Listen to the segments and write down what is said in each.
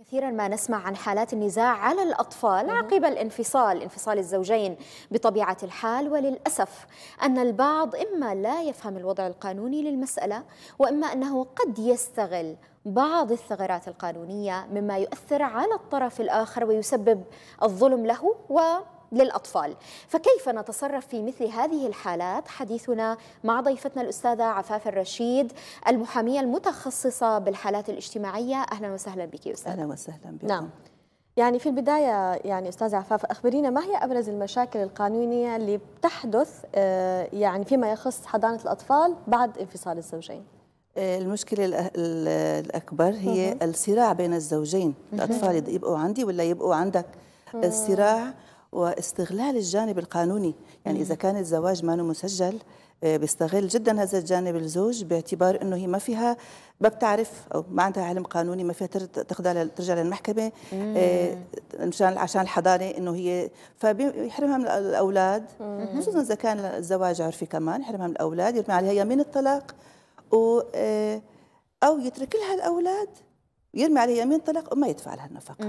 كثيرا ما نسمع عن حالات النزاع على الأطفال عقب الانفصال انفصال الزوجين بطبيعة الحال وللأسف أن البعض إما لا يفهم الوضع القانوني للمسألة وإما أنه قد يستغل بعض الثغرات القانونية مما يؤثر على الطرف الآخر ويسبب الظلم له و للأطفال فكيف نتصرف في مثل هذه الحالات حديثنا مع ضيفتنا الأستاذة عفاف الرشيد المحامية المتخصصة بالحالات الاجتماعية أهلا وسهلا بك أستاذة أهلا وسهلا بك نعم يعني في البداية يعني أستاذ عفاف أخبرينا ما هي أبرز المشاكل القانونية اللي بتحدث آه، يعني فيما يخص حضانة الأطفال بعد انفصال الزوجين آه، المشكلة الأكبر هي الصراع بين الزوجين الأطفال يبقوا عندي ولا يبقوا عندك الصراع واستغلال الجانب القانوني يعني إذا كان الزواج ما مسجل آه، بيستغل جدا هذا الجانب الزوج باعتبار انه هي ما فيها ما بتعرف او ما عندها علم قانوني ما فيها تاخذها ترجع للمحكمه آه، مشان عشان الحضانه انه هي فبيحرمها من الاولاد خصوصا اذا كان الزواج عرفي كمان يحرمها من الاولاد يرمي عليها يمين الطلاق و آه، او يترك لها الاولاد يرمي علي يمين طلاق وما يدفع لها النفقه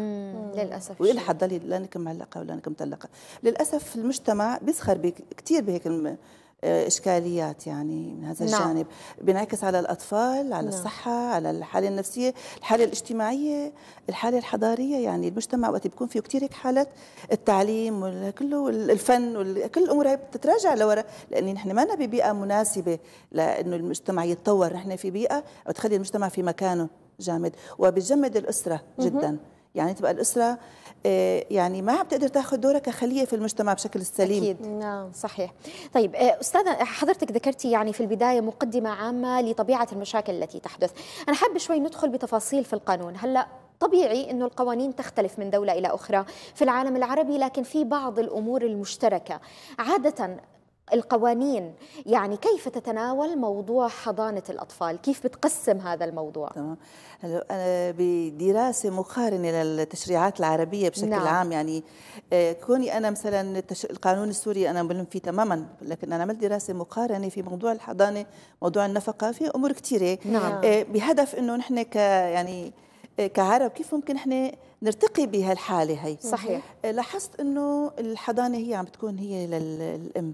للاسف ويلحق حد لا انك معلقه ولا انك مطلقه للاسف المجتمع بيسخر كثير بهيك آه، اشكاليات يعني من هذا نعم. الجانب نعم. بينعكس على الاطفال على نعم. الصحه على الحاله النفسيه الحاله الاجتماعيه الحاله الحضاريه يعني المجتمع وقت بيكون فيه كثير هيك حالات التعليم وكله والفن وكل الامور هي بتتراجع لورا لان نحن ما ببيئه مناسبه لانه المجتمع يتطور نحن في بيئه بتخلي المجتمع في مكانه جامد وبتجمد الاسره جدا يعني تبقى الاسره آه، يعني ما عم تقدر تاخذ دورها كخليه في المجتمع بشكل سليم اكيد نعم صحيح طيب آه، استاذه حضرتك ذكرتي يعني في البدايه مقدمه عامه لطبيعه المشاكل التي تحدث انا حابه شوي ندخل بتفاصيل في القانون هلا طبيعي انه القوانين تختلف من دوله الى اخرى في العالم العربي لكن في بعض الامور المشتركه عاده القوانين يعني كيف تتناول موضوع حضانة الأطفال كيف بتقسم هذا الموضوع تمام بدراسة مقارنة للتشريعات العربية بشكل نعم. عام يعني آه، كوني أنا مثلا القانون السوري أنا ملم فيه تماما لكن أنا عملت دراسة مقارنة في موضوع الحضانة موضوع النفقة في أمور كثيرة نعم. آه، بهدف أنه نحن ك يعني آه، كعرب كيف ممكن احنا نرتقي بهالحاله هي صحيح لاحظت انه الحضانه هي عم بتكون هي للام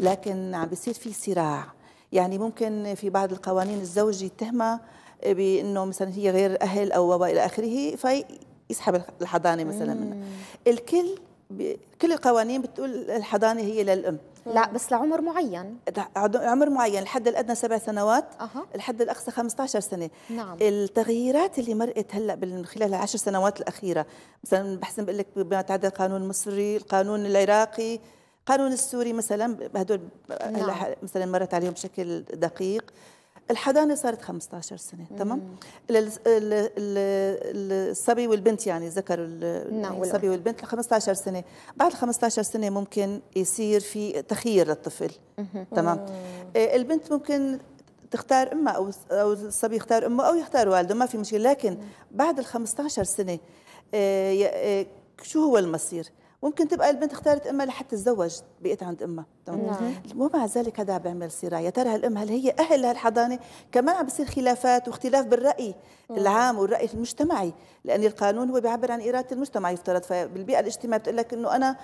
لكن عم بيصير في صراع يعني ممكن في بعض القوانين الزوج يتهمها بانه مثلا هي غير اهل او الى اخره فيسحب الحضانه مثلا منها الكل كل القوانين بتقول الحضانه هي للام لا بس لعمر معين عمر معين الحد الادنى سبع سنوات أه. الحد الاقصى 15 سنه نعم. التغييرات اللي مرقت هلا من خلال العشر سنوات الاخيره مثلا بحسن بقول لك بما يتعدى القانون المصري القانون العراقي القانون السوري مثلا هدول نعم. مثلا مرت عليهم بشكل دقيق الحضانه صارت 15 سنه تمام الصبي والبنت يعني ذكروا نعم، يعني الصبي والبنت ل 15 سنه بعد 15 سنه ممكن يصير في تخيير للطفل تمام آه، البنت ممكن تختار امها او او الصبي يختار امه او يختار والده ما في مشكله لكن بعد ال 15 سنه آه، آه، شو هو المصير ممكن تبقى البنت اختارت امها لحتى تتزوج بقيت عند امها نعم. ومع ذلك هذا بيعمل صراع يا ترى هالام هل هي اهل هالحضانه كمان عم بصير خلافات واختلاف بالراي مم. العام والراي المجتمعي لان القانون هو بيعبر عن اراده المجتمع يفترض فبالبيئه الاجتماعيه بتقول لك انه انا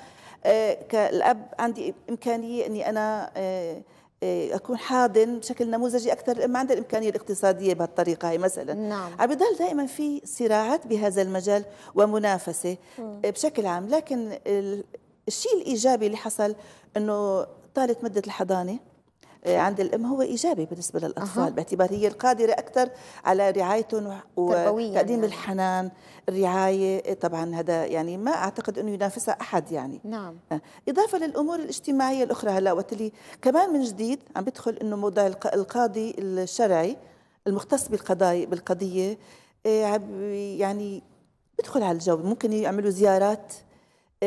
آه كالاب عندي امكانيه اني انا آه إيه، اكون حاضن بشكل نموذجي اكثر ما عندها الامكانيه الاقتصاديه بهالطريقه هي مثلا نعم عم بضل دائما في صراعات بهذا المجال ومنافسه مم. بشكل عام لكن الشيء الايجابي اللي حصل انه طالت مده الحضانه إيه، عند الام هو ايجابي بالنسبه للاطفال أه. باعتبار هي القادره اكثر على رعايتهم وتقديم يعني. الحنان الرعايه إيه، طبعا هذا يعني ما اعتقد انه ينافسها احد يعني نعم آه، اضافه للامور الاجتماعيه الاخرى هلا وقت اللي كمان من جديد عم بيدخل انه موضوع القاضي الشرعي المختص بالقضايا بالقضيه إيه، يعني بدخل على الجو ممكن يعملوا زيارات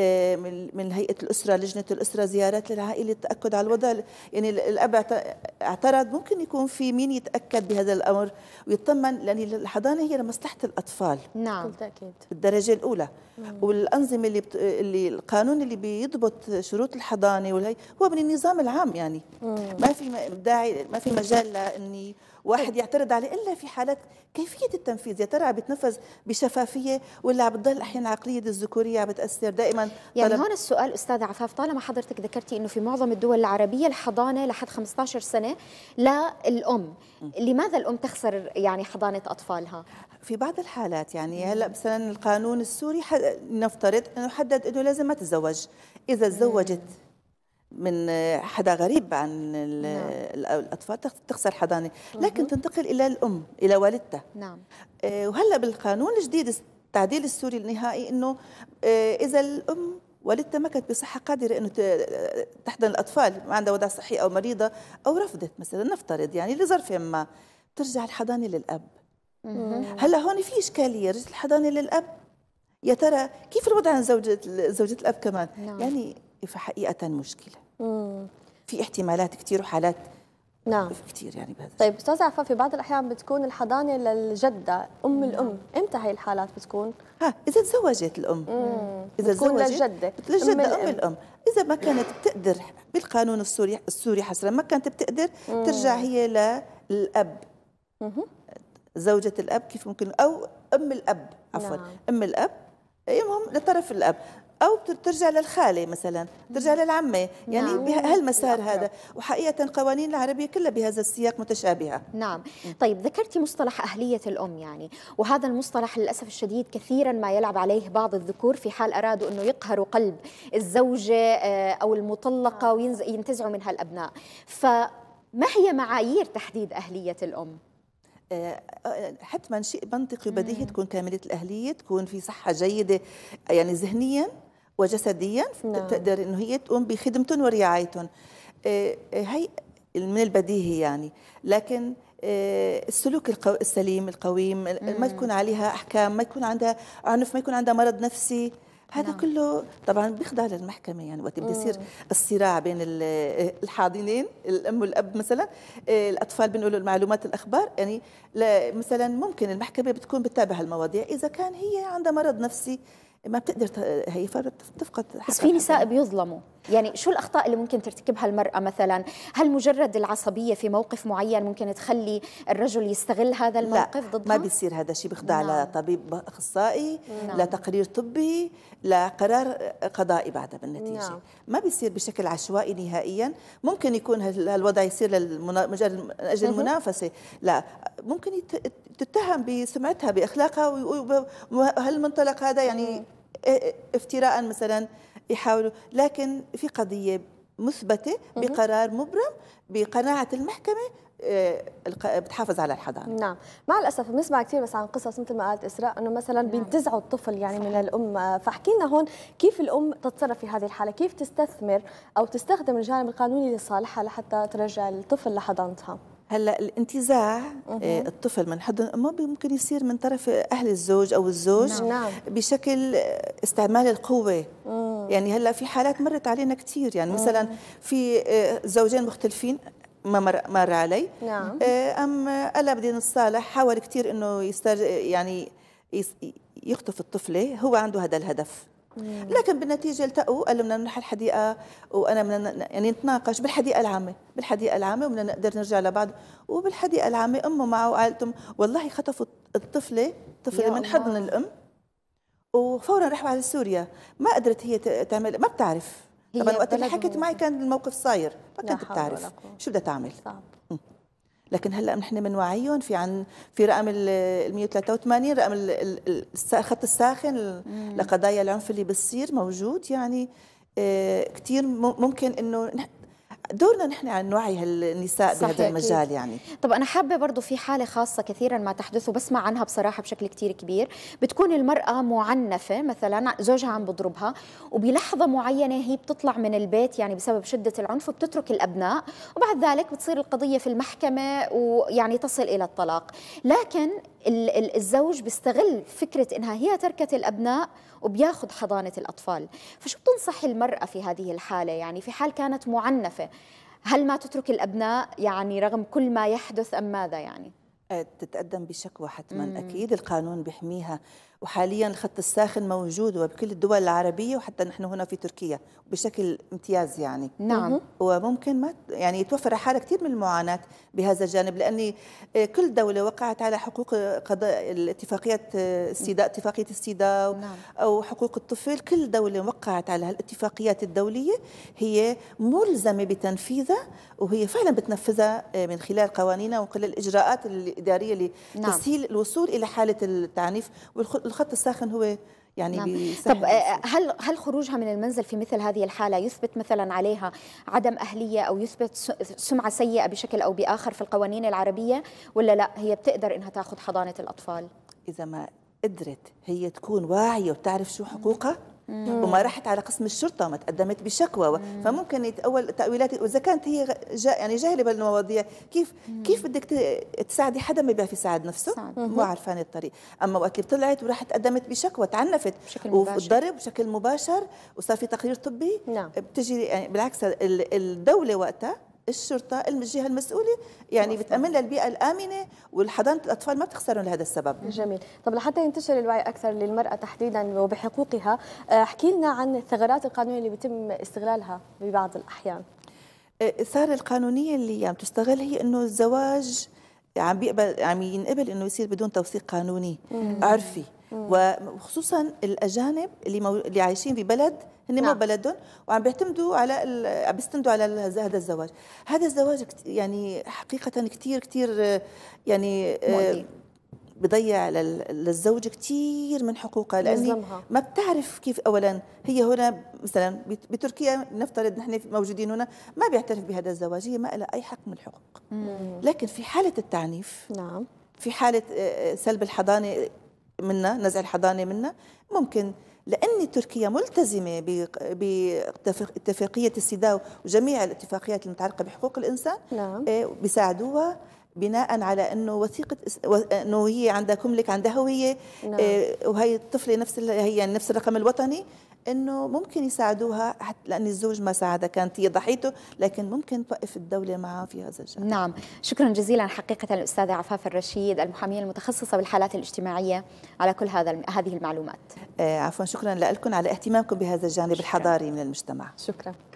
آه، من هيئه الاسره لجنه الاسره زيارات للعائله للتاكد على الوضع يعني الاب اعترض ممكن يكون في مين يتاكد بهذا الامر ويطمن لان الحضانه هي لمصلحه الاطفال نعم بالتاكيد بالدرجه الاولى مم. والانظمه اللي بت... اللي القانون اللي بيضبط شروط الحضانه والهي هو من النظام العام يعني مم. ما في داعي ما في مجال لاني واحد يعترض عليه الا في حالات كيفيه التنفيذ يا ترى عم بتنفذ بشفافيه ولا عم بتضل احيانا عقليه الذكوريه عم بتاثر دائما يعني هون السؤال استاذ عفاف طالما حضرتك ذكرتي انه في معظم الدول العربيه الحضانه لحد 15 سنه للام لماذا الام تخسر يعني حضانه اطفالها في بعض الحالات يعني هلا مثلا القانون السوري نفترض انه حدد انه لازم ما تتزوج اذا تزوجت من حدا غريب عن نعم. الاطفال تخسر حضانه لكن تنتقل الى الام الى والدتها نعم آه، وهلا بالقانون الجديد التعديل السوري النهائي انه آه، اذا الام والدتها ما كانت بصحه قادره انه تحضن الاطفال ما عندها وضع صحي او مريضه او رفضت مثلا نفترض يعني لظرف ما بترجع الحضانه للاب هلا هون في اشكاليه رجعت الحضانه للاب يا ترى كيف الوضع عن زوجة زوجة الأب كمان؟ نعم. يعني فحقيقه مشكله مم. في احتمالات كثير وحالات نعم كثير يعني بهذا طيب استاذ عفاف في بعض الاحيان بتكون الحضانه للجده ام الام امتى هاي الحالات بتكون ها اذا تزوجت الام مم. اذا تزوجت للجده للجده ام الام, الأم. اذا ما كانت بتقدر بالقانون السوري السوري حصرا ما كانت بتقدر مم. ترجع هي للاب زوجة الأب كيف ممكن أو أم الأب عفوا نعم. أم الأب المهم لطرف الأب او بترجع للخاله مثلا بترجع للعمه يعني نعم. بهالمسار هذا وحقيقه القوانين العربيه كلها بهذا السياق متشابهه نعم طيب ذكرتي مصطلح اهليه الام يعني وهذا المصطلح للاسف الشديد كثيرا ما يلعب عليه بعض الذكور في حال ارادوا انه يقهروا قلب الزوجه آه، او المطلقه نعم. وينتزعوا منها الابناء فما هي معايير تحديد اهليه الام آه، آه، حتما شيء منطقي وبديهي تكون كاملة الأهلية تكون في صحة جيدة يعني ذهنيا وجسديا نعم. تقدر انه هي تقوم بخدمتهم ورعايتهم آه، آه، هي من البديهي يعني لكن آه، السلوك السليم القويم ما يكون عليها احكام ما يكون عندها عنف ما يكون عندها مرض نفسي هذا نعم. كله طبعا بيخضع للمحكمه يعني وقت بده يصير الصراع بين الحاضنين الام والاب مثلا الاطفال بنقولوا المعلومات الاخبار يعني مثلا ممكن المحكمه بتكون بتتابع هالمواضيع اذا كان هي عندها مرض نفسي ما بتقدر هي تفقد بس في نساء بيظلموا يعني شو الأخطاء اللي ممكن ترتكبها المرأة مثلا هل مجرد العصبية في موقف معين ممكن تخلي الرجل يستغل هذا الموقف لا ضدها؟ ما بيصير هذا الشيء بيخضع نعم. لطبيب أخصائي نعم. لتقرير طبي لقرار قضائي بعدها بالنتيجة نعم. ما بيصير بشكل عشوائي نهائيا ممكن يكون هالوضع يصير لمجرد من أجل المنافسة لا ممكن تتهم بسمعتها بأخلاقها وهالمنطلق هذا يعني افتراء مثلا يحاولوا لكن في قضيه مثبته بقرار مبرم بقناعه المحكمه آه، بتحافظ على الحضانه نعم مع الاسف بنسمع كثير بس عن قصص مثل ما قالت اسراء انه مثلا نعم. بينتزعوا الطفل يعني من الام فحكينا هون كيف الام تتصرف في هذه الحاله كيف تستثمر او تستخدم الجانب القانوني لصالحها لحتى ترجع الطفل لحضانتها هلا الانتزاع آه، الطفل من حضن امه ممكن يصير من طرف اهل الزوج او الزوج نعم. نعم. بشكل استعمال القوه يعني هلا في حالات مرت علينا كثير يعني مثلا آه. في آه، زوجين مختلفين ما مر, مر علي نعم آه، ام قال بدي نتصالح حاول كثير انه يستر يعني يخطف الطفله هو عنده هذا الهدف مم. لكن بالنتيجه التقوا قالوا بدنا نروح الحديقه وانا من يعني نتناقش بالحديقه العامه بالحديقه العامه وبدنا نقدر نرجع لبعض وبالحديقه العامه امه معه وعائلته والله خطفوا الطفله طفله من حضن الام وفورا راحوا على سوريا ما قدرت هي تعمل ما بتعرف طبعا وقت اللي حكيت معي كان الموقف صاير ما كانت بتعرف شو بدها تعمل صعب لكن هلا نحن بنوعيهم في عن في رقم ال 183 رقم الخط الساخن لقضايا العنف اللي بتصير موجود يعني آه، كثير ممكن انه دورنا نحن عن نوعي النساء بهذا المجال يعني طب أنا حابة برضو في حالة خاصة كثيرا ما تحدث وبسمع عنها بصراحة بشكل كتير كبير بتكون المرأة معنفة مثلا زوجها عم بضربها وبلحظة معينة هي بتطلع من البيت يعني بسبب شدة العنف وبتترك الأبناء وبعد ذلك بتصير القضية في المحكمة ويعني تصل إلى الطلاق لكن الزوج بيستغل فكرة إنها هي تركت الأبناء وبياخذ حضانة الأطفال فشو بتنصح المرأة في هذه الحالة يعني في حال كانت معنفة هل ما تترك الأبناء يعني رغم كل ما يحدث أم ماذا يعني؟ تتقدم بشكوى حتما مم. اكيد القانون بيحميها وحاليا الخط الساخن موجود وبكل الدول العربيه وحتى نحن هنا في تركيا بشكل امتياز يعني نعم وممكن ما يعني يتوفر حاله كثير من المعاناه بهذا الجانب لاني آه، كل دوله وقعت على حقوق آه، قضاء الاتفاقيات آه، السيدا اتفاقيه السيدا نعم. او حقوق الطفل كل دوله وقعت على هالاتفاقيات الدوليه هي ملزمه بتنفيذها وهي فعلا بتنفذها من خلال قوانينها وكل الاجراءات اللي الاداريه لتسهيل نعم. الوصول الى حاله التعنيف والخط الساخن هو يعني نعم. طب آه، آه، هل هل خروجها من المنزل في مثل هذه الحاله يثبت مثلا عليها عدم اهليه او يثبت سمعه سيئه بشكل او باخر في القوانين العربيه ولا لا هي بتقدر انها تاخذ حضانه الاطفال؟ اذا ما قدرت هي تكون واعيه وتعرف شو حقوقها وما راحت على قسم الشرطه ما تقدمت بشكوى مم. فممكن يتأول تاويلات واذا كانت هي جا يعني جاهله بالمواضيع كيف مم. كيف بدك تساعدي حدا ما بيعرف يساعد نفسه مو عارفان الطريق اما وقت اللي طلعت وراحت تقدمت بشكوى تعنفت بشكل مباشر وضرب بشكل مباشر وصار في تقرير طبي نعم. بتجي يعني بالعكس الدوله وقتها الشرطه الجهه المسؤوله يعني بتامن لها البيئه الامنه والحضانه الاطفال ما بتخسرهم لهذا السبب جميل طب لحتى ينتشر الوعي اكثر للمراه تحديدا وبحقوقها آه، احكي لنا عن الثغرات القانونيه اللي بيتم استغلالها ببعض الاحيان آه، الثغره القانونيه اللي عم يعني تستغل هي انه الزواج عم بيقبل عم ينقبل انه يصير بدون توثيق قانوني عرفي وخصوصا الاجانب اللي مو... اللي عايشين في بلد هن نعم. ما بلدهم وعم بيعتمدوا على ال... عم بيستندوا على هذا الزواج هذا الزواج يعني حقيقه كثير كثير يعني آه، مؤذي. بضيع للزوج كثير من حقوقها لانه ما بتعرف كيف اولا هي هنا مثلا بتركيا نفترض نحن موجودين هنا ما بيعترف بهذا الزواج هي ما لها اي حق من الحقوق مم. لكن في حاله التعنيف نعم في حاله آه، سلب الحضانه منا نزع الحضانه منا ممكن لأن تركيا ملتزمة باتفاقية السيداو وجميع الاتفاقيات المتعلقة بحقوق الإنسان نعم. آه، بيساعدوها بناء على انه وثيقه انه هي عندها كملك عندها هويه نعم. آه، وهي الطفله نفس هي نفس الرقم الوطني انه ممكن يساعدوها حتى لان الزوج ما ساعدها كانت هي ضحيته لكن ممكن توقف الدوله معها في هذا الجانب نعم شكرا جزيلا حقيقه الاستاذه عفاف الرشيد المحاميه المتخصصه بالحالات الاجتماعيه على كل هذا هذه المعلومات آه عفوا شكرا لكم على اهتمامكم بهذا الجانب شكرا. الحضاري من المجتمع شكرا